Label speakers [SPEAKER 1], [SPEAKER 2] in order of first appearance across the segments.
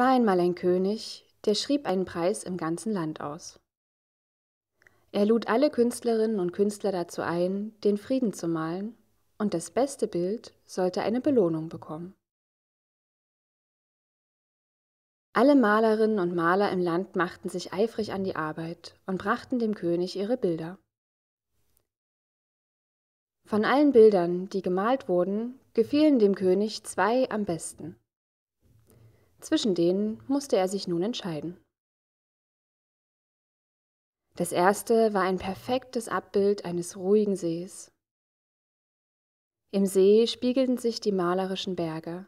[SPEAKER 1] Es war einmal ein König, der schrieb einen Preis im ganzen Land aus. Er lud alle Künstlerinnen und Künstler dazu ein, den Frieden zu malen, und das beste Bild sollte eine Belohnung bekommen. Alle Malerinnen und Maler im Land machten sich eifrig an die Arbeit und brachten dem König ihre Bilder. Von allen Bildern, die gemalt wurden, gefielen dem König zwei am besten. Zwischen denen musste er sich nun entscheiden.
[SPEAKER 2] Das erste war ein perfektes Abbild eines ruhigen Sees. Im See spiegelten sich die
[SPEAKER 1] malerischen Berge,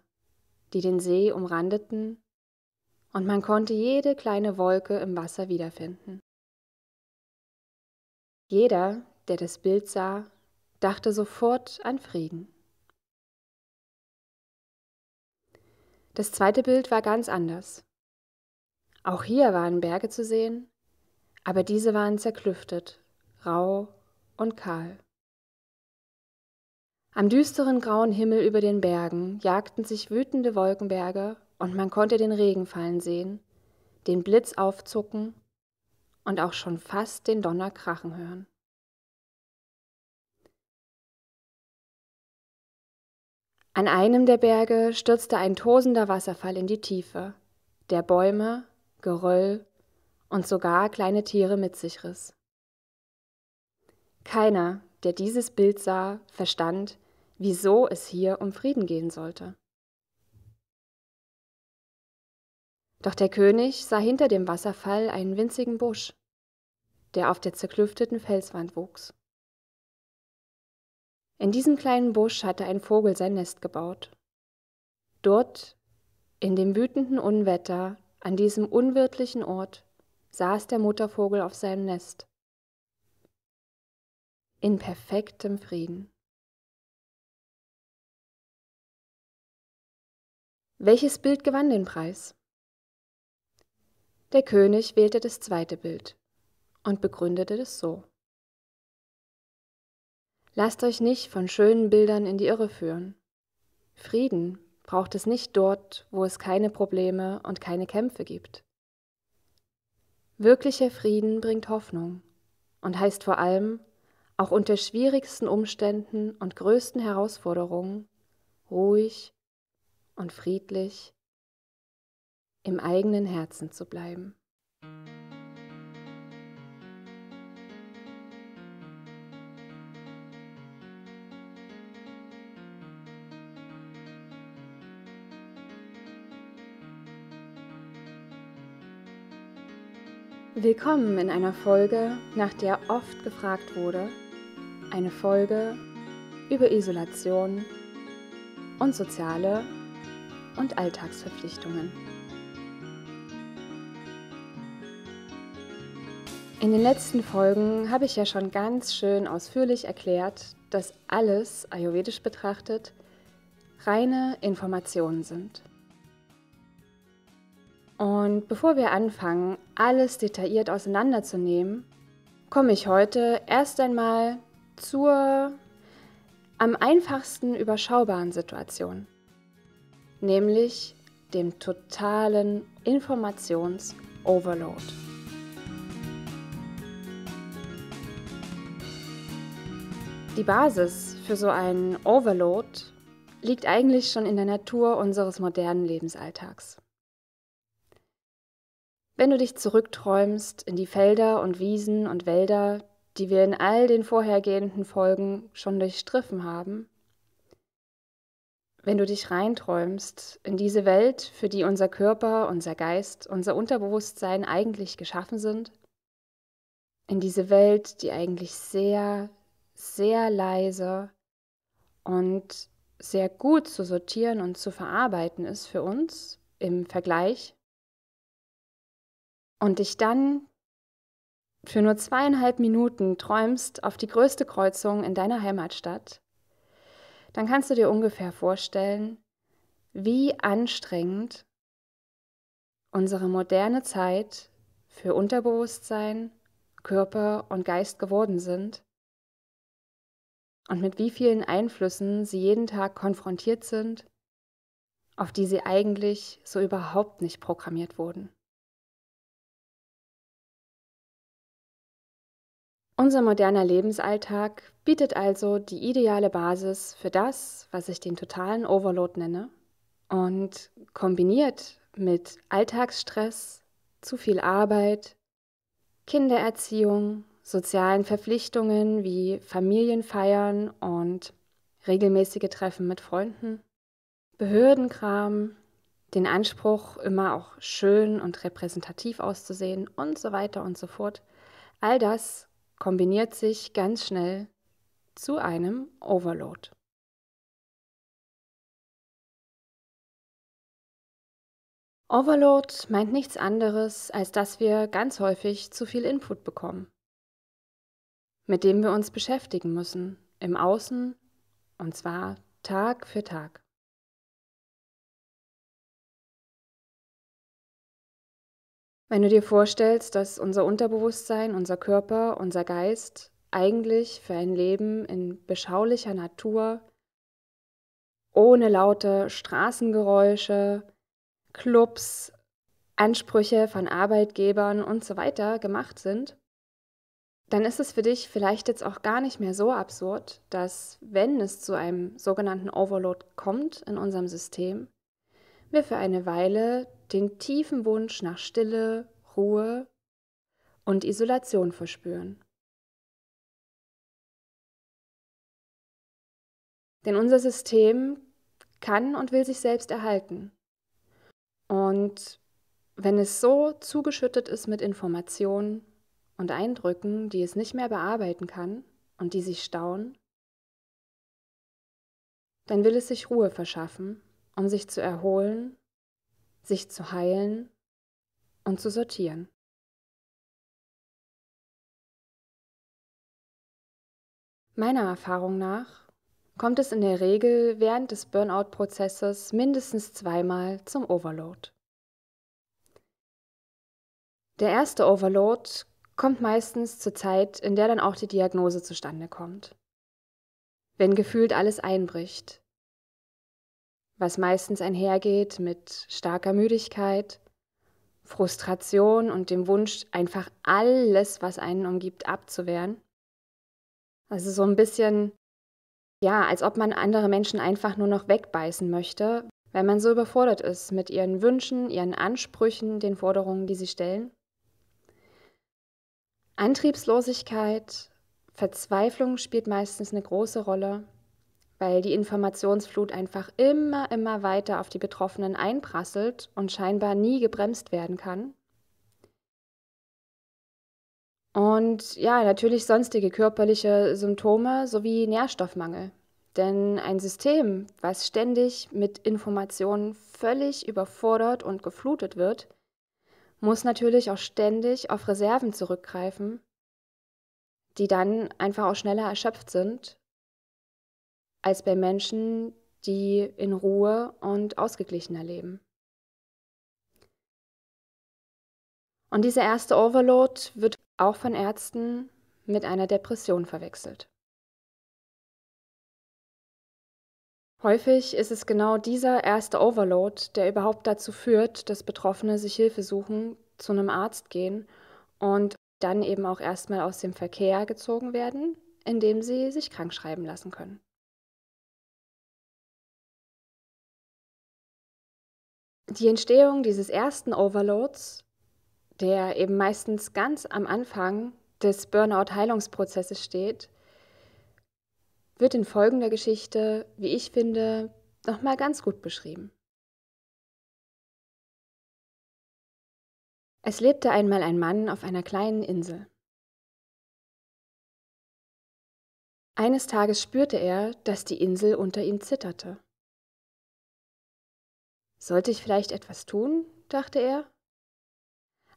[SPEAKER 1] die den See umrandeten, und man konnte jede kleine Wolke im Wasser wiederfinden. Jeder, der das Bild sah, dachte sofort an Frieden. Das zweite Bild war ganz anders. Auch hier waren Berge zu sehen, aber diese waren zerklüftet, rau und kahl. Am düsteren grauen Himmel über den Bergen jagten sich wütende Wolkenberge und man konnte den Regen fallen sehen, den
[SPEAKER 2] Blitz aufzucken und auch schon fast den Donner krachen hören. An einem der Berge stürzte ein tosender Wasserfall in die Tiefe, der Bäume,
[SPEAKER 1] Geröll und sogar kleine Tiere mit sich riss. Keiner, der dieses Bild sah, verstand, wieso es hier um Frieden gehen sollte. Doch der König sah hinter dem Wasserfall einen winzigen Busch, der auf der zerklüfteten Felswand wuchs. In diesem kleinen Busch hatte ein Vogel sein Nest gebaut. Dort, in dem wütenden Unwetter, an diesem unwirtlichen
[SPEAKER 2] Ort, saß der Muttervogel auf seinem Nest. In perfektem Frieden. Welches Bild gewann den Preis?
[SPEAKER 1] Der König wählte das zweite Bild und begründete es so. Lasst euch nicht von schönen Bildern in die Irre führen. Frieden braucht es nicht dort, wo es keine Probleme und keine Kämpfe gibt. Wirklicher Frieden bringt Hoffnung und heißt vor allem, auch unter schwierigsten Umständen und größten Herausforderungen, ruhig und friedlich im eigenen Herzen zu bleiben. Willkommen in einer Folge, nach der oft gefragt wurde, eine Folge über Isolation und soziale und Alltagsverpflichtungen. In den letzten Folgen habe ich ja schon ganz schön ausführlich erklärt, dass alles, ayurvedisch betrachtet, reine Informationen sind. Und bevor wir anfangen, alles detailliert auseinanderzunehmen, komme ich heute erst einmal zur am einfachsten überschaubaren Situation, nämlich dem totalen Informations-Overload. Die Basis für so einen Overload liegt eigentlich schon in der Natur unseres modernen Lebensalltags. Wenn du dich zurückträumst in die Felder und Wiesen und Wälder, die wir in all den vorhergehenden Folgen schon durchstriffen haben, wenn du dich reinträumst in diese Welt, für die unser Körper, unser Geist, unser Unterbewusstsein eigentlich geschaffen sind, in diese Welt, die eigentlich sehr, sehr leise und sehr gut zu sortieren und zu verarbeiten ist für uns im Vergleich und dich dann für nur zweieinhalb Minuten träumst auf die größte Kreuzung in deiner Heimatstadt, dann kannst du dir ungefähr vorstellen, wie anstrengend unsere moderne Zeit für Unterbewusstsein, Körper und Geist geworden sind und mit wie vielen Einflüssen sie jeden Tag konfrontiert sind,
[SPEAKER 2] auf die sie eigentlich so überhaupt nicht programmiert wurden. Unser moderner
[SPEAKER 1] Lebensalltag bietet also die ideale Basis für das, was ich den totalen Overload nenne. Und kombiniert mit Alltagsstress, zu viel Arbeit, Kindererziehung, sozialen Verpflichtungen wie Familienfeiern und regelmäßige Treffen mit Freunden, Behördenkram, den Anspruch, immer auch schön und repräsentativ auszusehen und so weiter und so fort. All das kombiniert sich ganz
[SPEAKER 2] schnell zu einem Overload. Overload meint nichts anderes, als dass wir ganz häufig zu viel Input bekommen, mit dem wir uns beschäftigen müssen, im Außen, und zwar Tag für Tag. Wenn du dir vorstellst, dass unser Unterbewusstsein, unser Körper, unser Geist eigentlich
[SPEAKER 1] für ein Leben in beschaulicher Natur, ohne laute Straßengeräusche, Clubs, Ansprüche von Arbeitgebern und so weiter gemacht sind, dann ist es für dich vielleicht jetzt auch gar nicht mehr so absurd, dass wenn es zu einem sogenannten Overload kommt in unserem System, wir für eine Weile den tiefen Wunsch nach Stille,
[SPEAKER 2] Ruhe und Isolation verspüren. Denn unser System kann
[SPEAKER 1] und will sich selbst erhalten. Und wenn es so zugeschüttet ist mit Informationen und Eindrücken, die es nicht mehr bearbeiten kann und die sich stauen, dann will es sich Ruhe verschaffen,
[SPEAKER 2] um sich zu erholen sich zu heilen und zu sortieren. Meiner Erfahrung nach kommt es in der Regel während des Burnout-Prozesses
[SPEAKER 1] mindestens zweimal zum Overload. Der erste Overload kommt meistens zur Zeit, in der dann auch die Diagnose zustande kommt. Wenn gefühlt alles einbricht, was meistens einhergeht mit starker Müdigkeit, Frustration und dem Wunsch, einfach alles, was einen umgibt, abzuwehren. Also so ein bisschen, ja, als ob man andere Menschen einfach nur noch wegbeißen möchte, weil man so überfordert ist mit ihren Wünschen, ihren Ansprüchen, den Forderungen, die sie stellen. Antriebslosigkeit, Verzweiflung spielt meistens eine große Rolle, weil die Informationsflut einfach immer, immer weiter auf die Betroffenen einprasselt und scheinbar nie gebremst werden kann. Und ja, natürlich sonstige körperliche Symptome sowie Nährstoffmangel. Denn ein System, was ständig mit Informationen völlig überfordert und geflutet wird, muss natürlich auch ständig auf Reserven zurückgreifen, die dann einfach auch schneller
[SPEAKER 2] erschöpft sind als bei Menschen, die in Ruhe und ausgeglichener leben.
[SPEAKER 1] Und dieser erste Overload wird auch von Ärzten mit einer Depression verwechselt. Häufig ist es genau dieser erste Overload, der überhaupt dazu führt, dass Betroffene sich Hilfe suchen, zu einem Arzt gehen und dann eben auch erstmal aus dem Verkehr gezogen werden,
[SPEAKER 2] indem sie sich krank schreiben lassen können. die Entstehung dieses ersten Overloads,
[SPEAKER 1] der eben meistens ganz am Anfang des Burnout-Heilungsprozesses steht,
[SPEAKER 2] wird in folgender Geschichte, wie ich finde, nochmal ganz gut beschrieben. Es lebte einmal ein Mann auf einer kleinen Insel. Eines Tages spürte er, dass die Insel unter ihm zitterte.
[SPEAKER 1] Sollte ich vielleicht etwas tun? dachte er.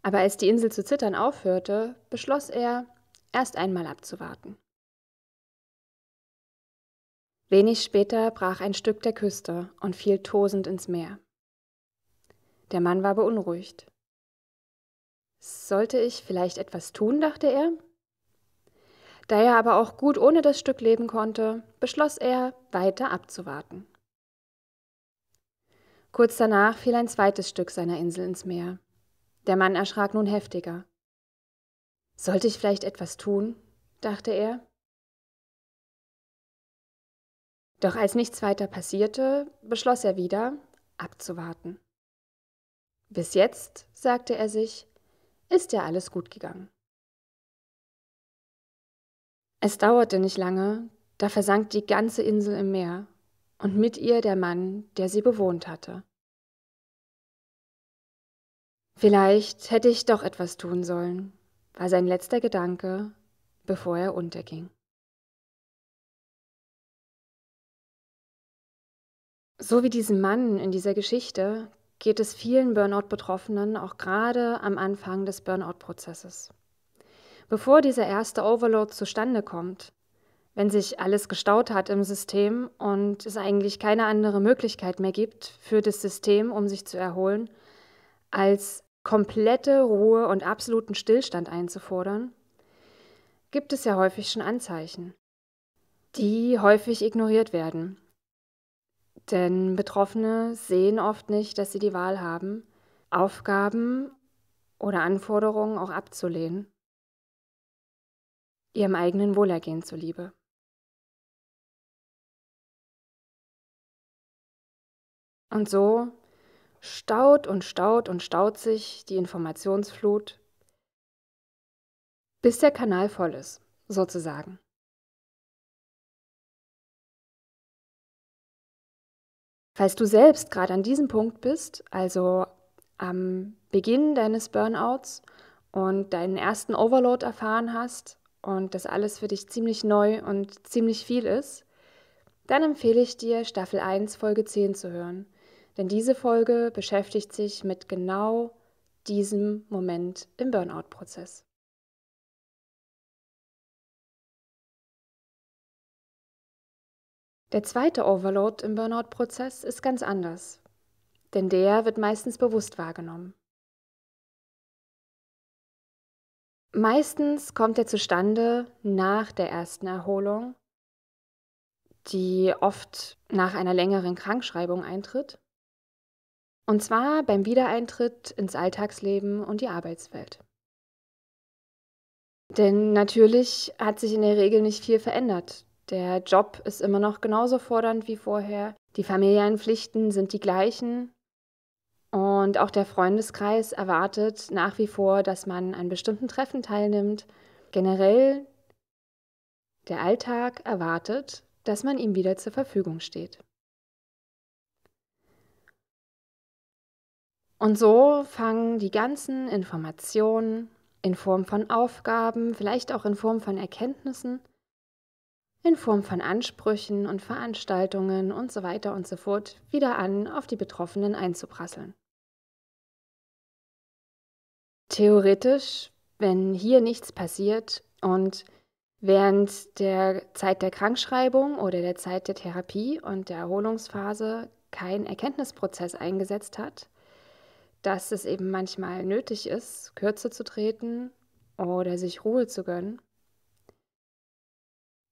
[SPEAKER 1] Aber als die Insel zu zittern aufhörte, beschloss er, erst einmal abzuwarten. Wenig später brach ein Stück der Küste und fiel tosend ins Meer. Der Mann war beunruhigt. Sollte ich vielleicht etwas tun, dachte er. Da er aber auch gut ohne das Stück leben konnte, beschloss er, weiter abzuwarten. Kurz danach fiel ein zweites Stück seiner Insel ins Meer. Der Mann erschrak nun
[SPEAKER 2] heftiger. Sollte ich vielleicht etwas tun? dachte er. Doch als nichts weiter passierte, beschloss er wieder, abzuwarten. Bis jetzt, sagte er sich, ist ja alles gut gegangen. Es dauerte
[SPEAKER 1] nicht lange, da versank die ganze Insel im Meer und mit ihr der Mann, der sie bewohnt hatte. Vielleicht hätte ich doch
[SPEAKER 2] etwas tun sollen, war sein letzter Gedanke, bevor er unterging. So wie diesem Mann in dieser Geschichte geht es vielen Burnout-Betroffenen auch gerade am Anfang
[SPEAKER 1] des Burnout-Prozesses. Bevor dieser erste Overload zustande kommt, wenn sich alles gestaut hat im System und es eigentlich keine andere Möglichkeit mehr gibt für das System, um sich zu erholen, als komplette Ruhe und absoluten Stillstand einzufordern, gibt es ja häufig schon Anzeichen, die häufig ignoriert werden. Denn Betroffene sehen oft nicht, dass sie die Wahl haben, Aufgaben oder
[SPEAKER 2] Anforderungen auch abzulehnen, ihrem eigenen Wohlergehen zuliebe. Und so staut und staut und staut sich die Informationsflut, bis der Kanal voll ist, sozusagen. Falls du selbst gerade an diesem Punkt bist, also am Beginn deines Burnouts
[SPEAKER 1] und deinen ersten Overload erfahren hast und das alles für dich ziemlich neu und ziemlich viel ist, dann empfehle ich dir, Staffel 1, Folge 10 zu hören. Denn diese Folge beschäftigt sich mit genau diesem Moment
[SPEAKER 2] im Burnout-Prozess. Der zweite Overload im Burnout-Prozess ist ganz anders, denn der wird meistens bewusst wahrgenommen.
[SPEAKER 1] Meistens kommt er zustande nach der ersten Erholung, die oft nach einer längeren Krankschreibung eintritt und zwar beim Wiedereintritt ins Alltagsleben und die Arbeitswelt. Denn natürlich hat sich in der Regel nicht viel verändert. Der Job ist immer noch genauso fordernd wie vorher, die familiären Pflichten sind die gleichen und auch der Freundeskreis erwartet nach wie vor, dass man an bestimmten Treffen teilnimmt. Generell der Alltag erwartet, dass man ihm wieder zur Verfügung steht. Und so fangen die ganzen Informationen in Form von Aufgaben, vielleicht auch in Form von Erkenntnissen, in Form von Ansprüchen und Veranstaltungen und so weiter und so fort wieder an, auf die Betroffenen einzuprasseln. Theoretisch, wenn hier nichts passiert und während der Zeit der Krankschreibung oder der Zeit der Therapie und der Erholungsphase kein Erkenntnisprozess eingesetzt hat, dass es eben manchmal nötig ist, kürzer zu treten oder sich Ruhe zu gönnen,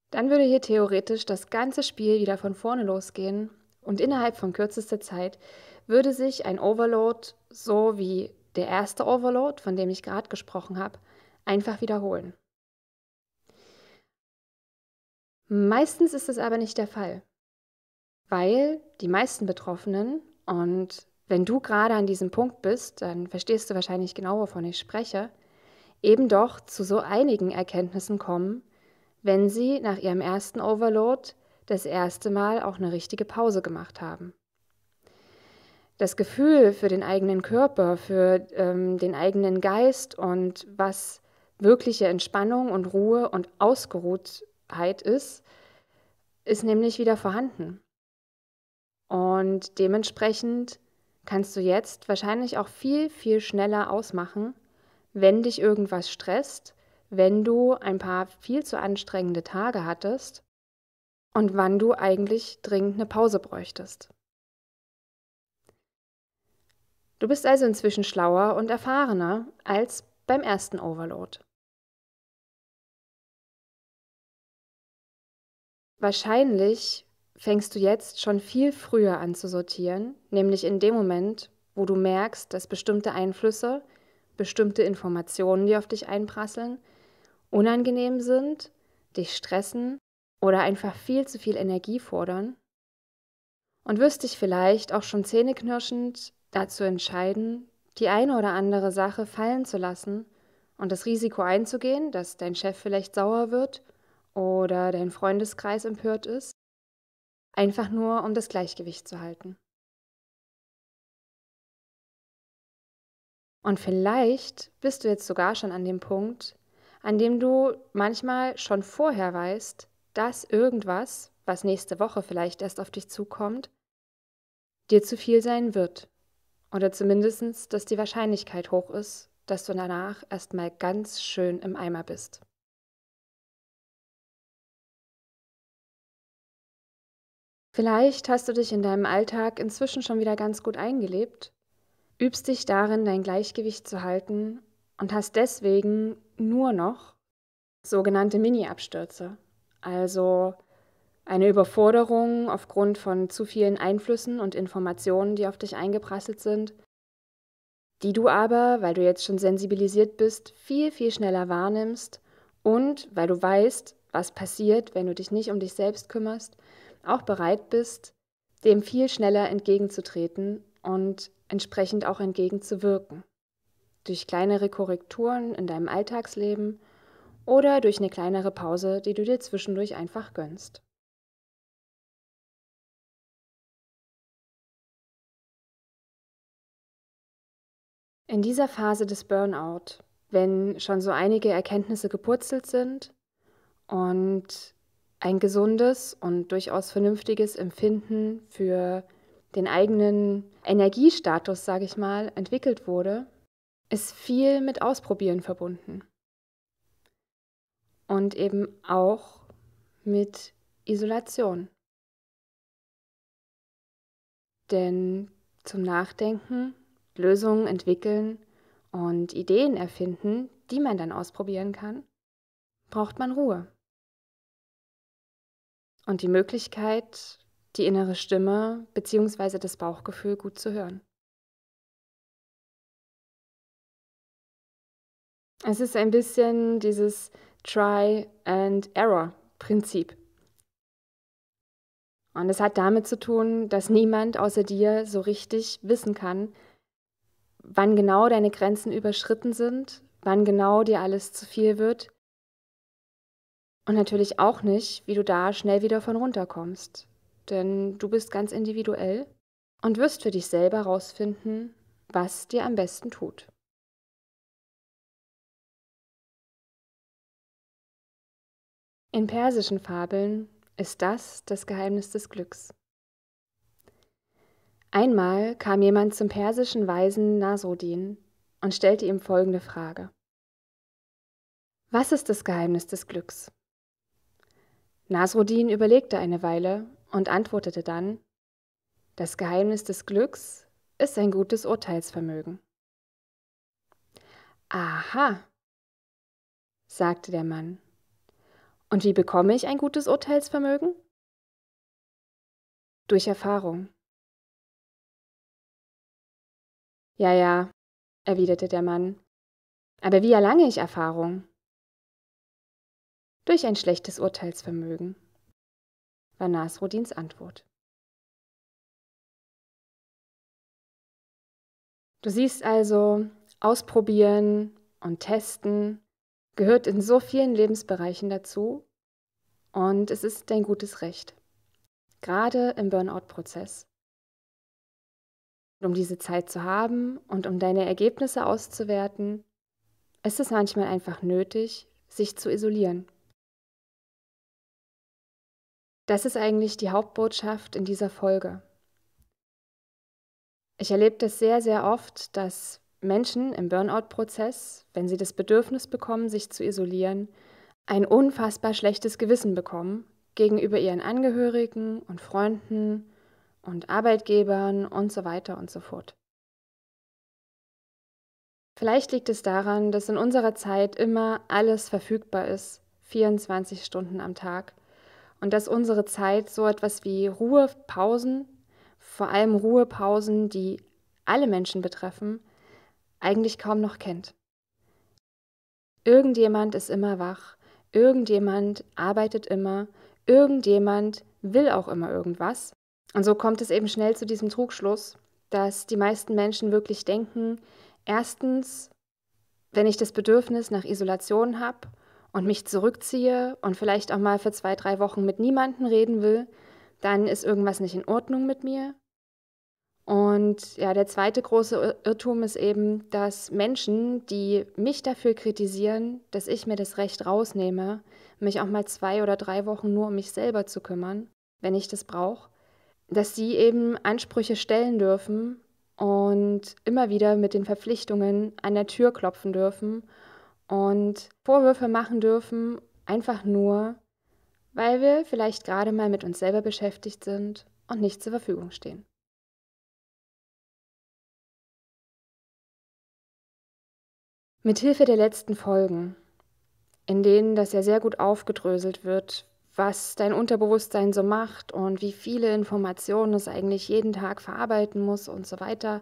[SPEAKER 1] dann würde hier theoretisch das ganze Spiel wieder von vorne losgehen und innerhalb von kürzester Zeit würde sich ein Overload, so wie der erste Overload, von dem ich gerade gesprochen habe, einfach wiederholen. Meistens ist es aber nicht der Fall, weil die meisten Betroffenen, und wenn du gerade an diesem Punkt bist, dann verstehst du wahrscheinlich genau, wovon ich spreche, eben doch zu so einigen Erkenntnissen kommen, wenn sie nach ihrem ersten Overload das erste Mal auch eine richtige Pause gemacht haben. Das Gefühl für den eigenen Körper, für ähm, den eigenen Geist und was wirkliche Entspannung und Ruhe und Ausgeruhtheit ist, ist nämlich wieder vorhanden. Und dementsprechend kannst du jetzt wahrscheinlich auch viel, viel schneller ausmachen, wenn dich irgendwas stresst, wenn du ein paar viel zu anstrengende Tage hattest und wann du eigentlich dringend eine Pause bräuchtest.
[SPEAKER 2] Du bist also inzwischen schlauer und erfahrener als beim ersten Overload. Wahrscheinlich fängst du jetzt schon viel früher an zu sortieren,
[SPEAKER 1] nämlich in dem Moment, wo du merkst, dass bestimmte Einflüsse, bestimmte Informationen, die auf dich einprasseln, unangenehm sind, dich stressen oder einfach viel zu viel Energie fordern? Und wirst dich vielleicht auch schon zähneknirschend dazu entscheiden, die eine oder andere Sache fallen zu lassen und das Risiko einzugehen, dass dein Chef vielleicht sauer wird oder dein
[SPEAKER 2] Freundeskreis empört ist? einfach nur um das Gleichgewicht zu halten. Und vielleicht bist du
[SPEAKER 1] jetzt sogar schon an dem Punkt, an dem du manchmal schon vorher weißt, dass irgendwas, was nächste Woche vielleicht erst auf dich zukommt, dir zu viel sein wird. Oder zumindest, dass die Wahrscheinlichkeit hoch ist, dass du danach
[SPEAKER 2] erstmal ganz schön im Eimer bist. Vielleicht hast du dich in deinem Alltag inzwischen
[SPEAKER 1] schon wieder ganz gut eingelebt, übst dich darin, dein Gleichgewicht zu halten und hast deswegen nur noch sogenannte Mini-Abstürze, also eine Überforderung aufgrund von zu vielen Einflüssen und Informationen, die auf dich eingeprasselt sind, die du aber, weil du jetzt schon sensibilisiert bist, viel, viel schneller wahrnimmst und weil du weißt, was passiert, wenn du dich nicht um dich selbst kümmerst, auch bereit bist, dem viel schneller entgegenzutreten und entsprechend auch entgegenzuwirken. Durch kleinere Korrekturen
[SPEAKER 2] in deinem Alltagsleben oder durch eine kleinere Pause, die du dir zwischendurch einfach gönnst. In dieser Phase des Burnout,
[SPEAKER 1] wenn schon so einige Erkenntnisse gepurzelt sind und ein gesundes und durchaus vernünftiges Empfinden für den eigenen Energiestatus, sage ich mal, entwickelt wurde, ist viel mit Ausprobieren
[SPEAKER 2] verbunden. Und eben auch mit Isolation. Denn
[SPEAKER 1] zum Nachdenken, Lösungen entwickeln und Ideen erfinden, die man dann ausprobieren kann, braucht man Ruhe
[SPEAKER 2] und die Möglichkeit, die innere Stimme bzw. das Bauchgefühl gut zu hören. Es ist ein bisschen dieses Try and Error Prinzip.
[SPEAKER 1] Und es hat damit zu tun, dass niemand außer dir so richtig wissen kann, wann genau deine Grenzen überschritten sind, wann genau dir alles zu viel wird und natürlich auch nicht, wie du da schnell wieder von runterkommst. Denn du bist ganz individuell und wirst
[SPEAKER 2] für dich selber herausfinden, was dir am besten tut. In persischen Fabeln ist das das Geheimnis des Glücks.
[SPEAKER 1] Einmal kam jemand zum persischen Weisen Nasruddin und stellte ihm folgende Frage. Was ist das Geheimnis des Glücks? Nasruddin überlegte eine Weile und antwortete dann, das Geheimnis des Glücks ist ein gutes Urteilsvermögen. Aha,
[SPEAKER 2] sagte der Mann. Und wie bekomme ich ein gutes Urteilsvermögen? Durch Erfahrung. Ja, ja, erwiderte der Mann. Aber wie erlange ich Erfahrung? durch ein schlechtes Urteilsvermögen, war Nasrudins Antwort. Du siehst also, ausprobieren
[SPEAKER 1] und testen gehört in so vielen Lebensbereichen dazu und es ist dein gutes Recht, gerade im Burnout-Prozess. Um diese Zeit zu haben und um deine Ergebnisse auszuwerten, ist es manchmal einfach nötig, sich zu isolieren das ist eigentlich die Hauptbotschaft in dieser Folge. Ich erlebe das sehr, sehr oft, dass Menschen im Burnout-Prozess, wenn sie das Bedürfnis bekommen, sich zu isolieren, ein unfassbar schlechtes Gewissen bekommen gegenüber ihren Angehörigen und Freunden und Arbeitgebern und so weiter und so fort. Vielleicht liegt es daran, dass in unserer Zeit immer alles verfügbar ist, 24 Stunden am Tag und dass unsere Zeit so etwas wie Ruhepausen, vor allem Ruhepausen, die alle Menschen betreffen, eigentlich kaum noch kennt. Irgendjemand ist immer wach, irgendjemand arbeitet immer, irgendjemand will auch immer irgendwas. Und so kommt es eben schnell zu diesem Trugschluss, dass die meisten Menschen wirklich denken, erstens, wenn ich das Bedürfnis nach Isolation habe und mich zurückziehe und vielleicht auch mal für zwei, drei Wochen mit niemandem reden will, dann ist irgendwas nicht in Ordnung mit mir. Und ja, der zweite große Irrtum ist eben, dass Menschen, die mich dafür kritisieren, dass ich mir das Recht rausnehme, mich auch mal zwei oder drei Wochen nur um mich selber zu kümmern, wenn ich das brauche, dass sie eben Ansprüche stellen dürfen und immer wieder mit den Verpflichtungen an der Tür klopfen dürfen und Vorwürfe machen dürfen, einfach nur, weil
[SPEAKER 2] wir vielleicht gerade mal mit uns selber beschäftigt sind und nicht zur Verfügung stehen. Mithilfe der letzten Folgen, in denen das ja sehr gut aufgedröselt wird, was
[SPEAKER 1] dein Unterbewusstsein so macht und wie viele Informationen es eigentlich jeden Tag verarbeiten muss und so weiter.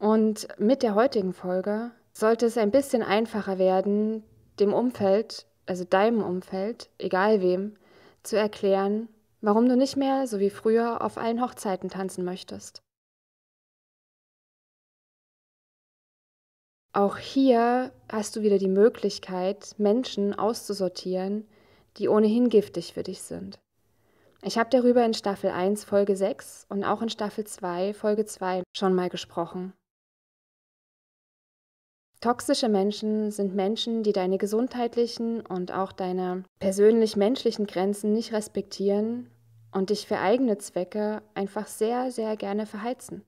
[SPEAKER 1] Und mit der heutigen Folge sollte es ein bisschen einfacher werden, dem Umfeld, also deinem Umfeld, egal wem,
[SPEAKER 2] zu erklären, warum du nicht mehr so wie früher auf allen Hochzeiten tanzen möchtest. Auch hier
[SPEAKER 1] hast du wieder die Möglichkeit, Menschen auszusortieren, die ohnehin giftig für dich sind. Ich habe darüber in Staffel 1 Folge 6 und auch in Staffel 2 Folge 2 schon mal gesprochen. Toxische Menschen sind Menschen, die deine gesundheitlichen und auch deine persönlich menschlichen Grenzen nicht respektieren und dich für eigene Zwecke einfach sehr, sehr gerne verheizen.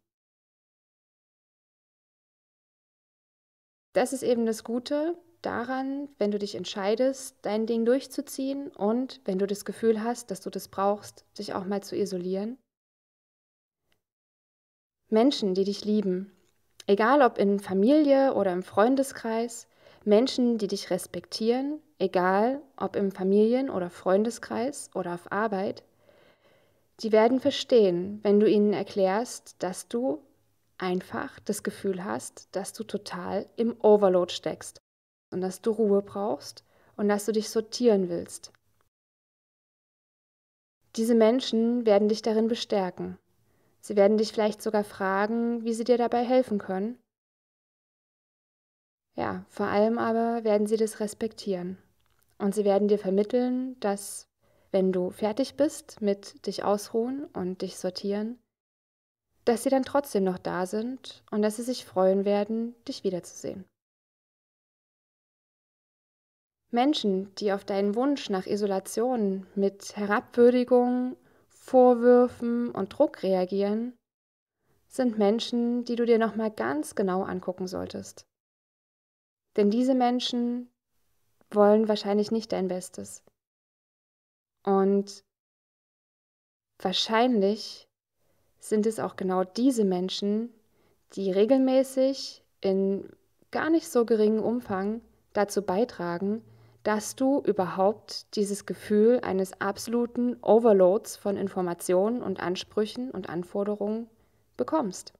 [SPEAKER 2] Das ist eben das Gute daran, wenn du dich entscheidest, dein Ding durchzuziehen und wenn du das
[SPEAKER 1] Gefühl hast, dass du das brauchst, dich auch mal zu isolieren. Menschen, die dich lieben, Egal ob in Familie oder im Freundeskreis, Menschen, die dich respektieren, egal ob im Familien- oder Freundeskreis oder auf Arbeit, die werden verstehen, wenn du ihnen erklärst, dass du einfach das Gefühl hast, dass du total im Overload steckst und dass du Ruhe brauchst und dass du dich sortieren willst. Diese Menschen werden dich darin bestärken Sie werden dich vielleicht sogar fragen, wie sie dir dabei helfen können. Ja, vor allem aber werden sie das respektieren. Und sie werden dir vermitteln, dass wenn du fertig bist mit dich ausruhen und dich sortieren, dass sie dann trotzdem noch da sind und dass sie sich freuen werden, dich wiederzusehen. Menschen, die auf deinen Wunsch nach Isolation mit Herabwürdigung Vorwürfen und Druck reagieren, sind Menschen, die du dir nochmal ganz genau angucken solltest. Denn diese Menschen wollen wahrscheinlich nicht dein Bestes. Und wahrscheinlich sind es auch genau diese Menschen, die regelmäßig in gar nicht so geringem Umfang dazu beitragen, dass du überhaupt dieses Gefühl eines
[SPEAKER 2] absoluten Overloads von Informationen und Ansprüchen und Anforderungen bekommst.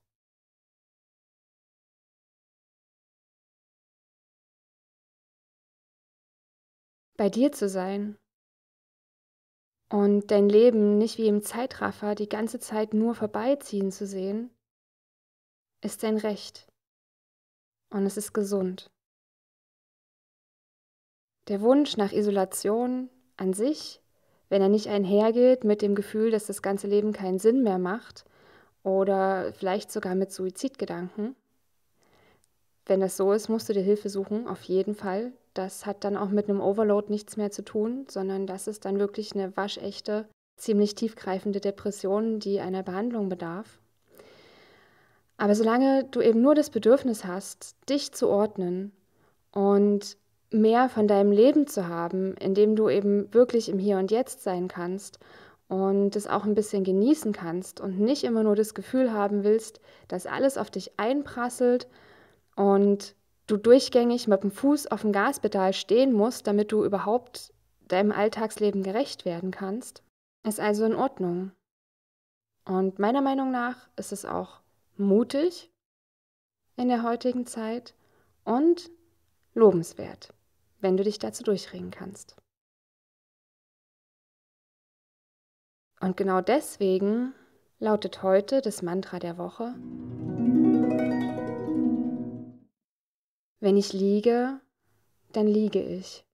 [SPEAKER 2] Bei dir zu sein
[SPEAKER 1] und dein Leben nicht wie im Zeitraffer die ganze Zeit nur vorbeiziehen zu sehen,
[SPEAKER 2] ist dein Recht und es ist gesund. Der Wunsch nach Isolation an sich, wenn
[SPEAKER 1] er nicht einhergeht mit dem Gefühl, dass das ganze Leben keinen Sinn mehr macht oder vielleicht sogar mit Suizidgedanken. Wenn das so ist, musst du dir Hilfe suchen, auf jeden Fall. Das hat dann auch mit einem Overload nichts mehr zu tun, sondern das ist dann wirklich eine waschechte, ziemlich tiefgreifende Depression, die einer Behandlung bedarf. Aber solange du eben nur das Bedürfnis hast, dich zu ordnen und mehr von deinem Leben zu haben, in dem du eben wirklich im Hier und Jetzt sein kannst und es auch ein bisschen genießen kannst und nicht immer nur das Gefühl haben willst, dass alles auf dich einprasselt und du durchgängig mit dem Fuß auf dem Gaspedal stehen musst, damit du überhaupt deinem Alltagsleben gerecht werden kannst, ist also in Ordnung. Und meiner Meinung nach ist es auch mutig in der heutigen Zeit und lobenswert wenn du dich dazu durchringen kannst. Und genau deswegen lautet heute das Mantra der Woche. Wenn ich liege, dann liege ich.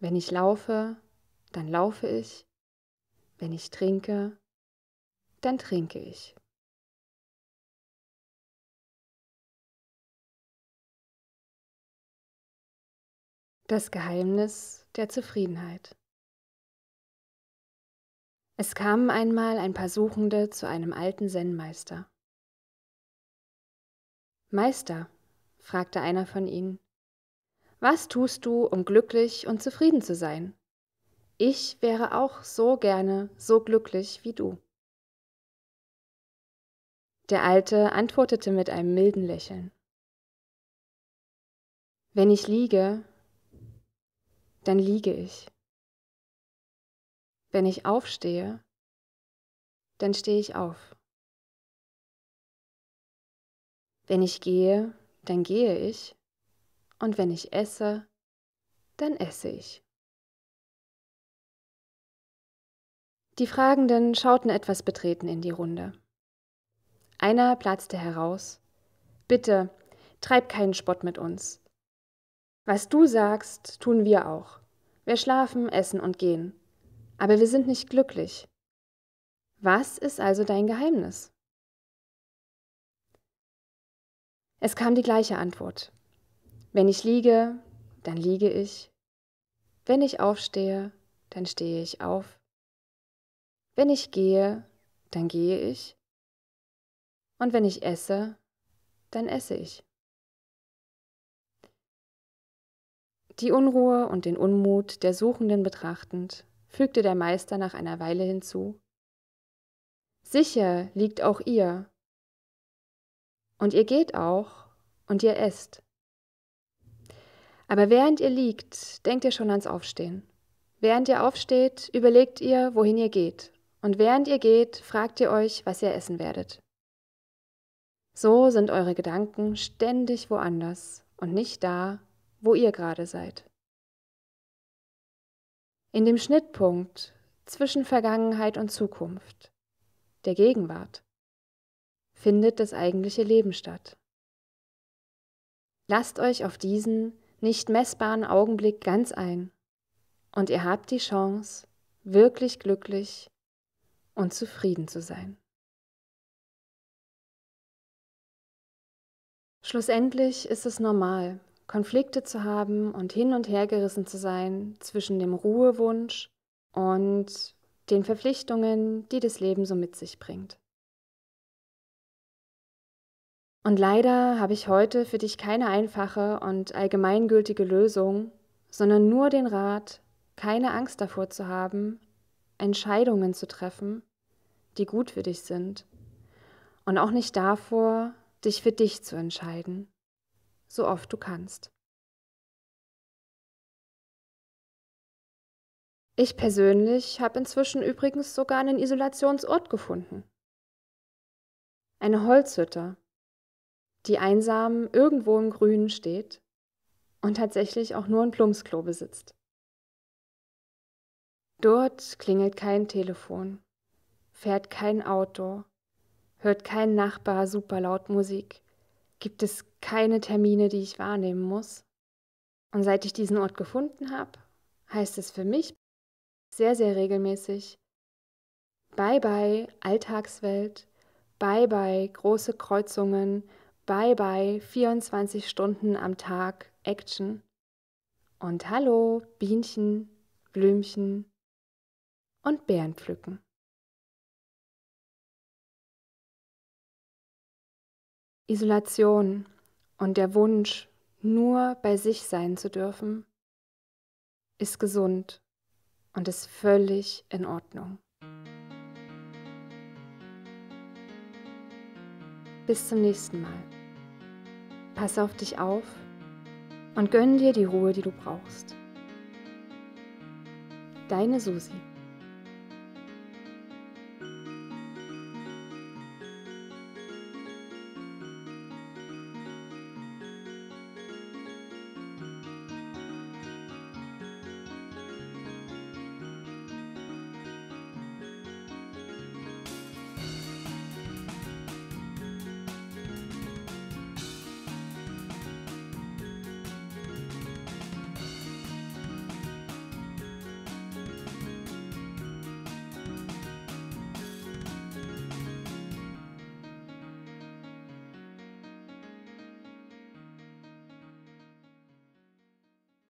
[SPEAKER 1] Wenn ich laufe, dann laufe
[SPEAKER 2] ich. Wenn ich trinke, dann trinke ich. Das Geheimnis der Zufriedenheit.
[SPEAKER 1] Es kamen einmal ein paar Suchende zu einem alten Zen-Meister. Meister, fragte einer von ihnen, was tust du, um glücklich und zufrieden zu sein? Ich wäre
[SPEAKER 2] auch so gerne so glücklich wie du. Der Alte antwortete mit einem milden Lächeln. Wenn ich liege, dann liege ich. Wenn ich aufstehe, dann stehe ich auf. Wenn ich gehe, dann gehe ich. Und wenn ich esse, dann esse ich. Die Fragenden schauten etwas betreten in die Runde.
[SPEAKER 1] Einer platzte heraus. Bitte, treib keinen Spott mit uns. Was du sagst, tun wir auch. Wir schlafen, essen und gehen. Aber wir sind nicht glücklich. Was ist also dein Geheimnis? Es kam die gleiche Antwort. Wenn ich liege, dann liege ich. Wenn ich aufstehe, dann stehe ich
[SPEAKER 2] auf. Wenn ich gehe, dann gehe ich. Und wenn ich esse, dann esse ich.
[SPEAKER 1] Die Unruhe und den Unmut der Suchenden betrachtend, fügte der Meister nach einer Weile hinzu. Sicher liegt auch ihr. Und ihr geht auch und ihr esst. Aber während ihr liegt, denkt ihr schon ans Aufstehen. Während ihr aufsteht, überlegt ihr, wohin ihr geht. Und während ihr geht, fragt ihr euch, was ihr essen werdet. So sind eure Gedanken ständig woanders und nicht da, wo ihr gerade seid. In dem Schnittpunkt zwischen Vergangenheit und Zukunft, der Gegenwart, findet das eigentliche Leben statt. Lasst euch auf diesen nicht messbaren Augenblick ganz ein und ihr habt die Chance,
[SPEAKER 2] wirklich glücklich und zufrieden zu sein. Schlussendlich ist es normal, Konflikte
[SPEAKER 1] zu haben und hin und her gerissen zu sein zwischen dem Ruhewunsch und den Verpflichtungen, die das Leben so mit sich bringt. Und leider habe ich heute für dich keine einfache und allgemeingültige Lösung, sondern nur den Rat, keine Angst davor zu haben, Entscheidungen zu treffen, die gut für dich sind, und
[SPEAKER 2] auch nicht davor, dich für dich zu entscheiden so oft du kannst. Ich persönlich habe inzwischen übrigens sogar einen Isolationsort gefunden.
[SPEAKER 1] Eine Holzhütte, die einsam irgendwo im Grünen steht und tatsächlich auch nur ein Plumpsklo besitzt. Dort klingelt kein Telefon, fährt kein Auto, hört kein Nachbar superlaut Musik, gibt es keine Termine, die ich wahrnehmen muss. Und seit ich diesen Ort gefunden habe, heißt es für mich sehr, sehr regelmäßig, bye bye Alltagswelt, bye bye große Kreuzungen, bye bye 24 Stunden am Tag
[SPEAKER 2] Action und hallo Bienchen, Blümchen und Beeren pflücken. Isolation und der Wunsch, nur bei
[SPEAKER 1] sich sein zu dürfen, ist gesund und ist völlig in Ordnung. Bis zum nächsten Mal. Pass auf dich auf und gönn dir die Ruhe, die du brauchst. Deine Susi.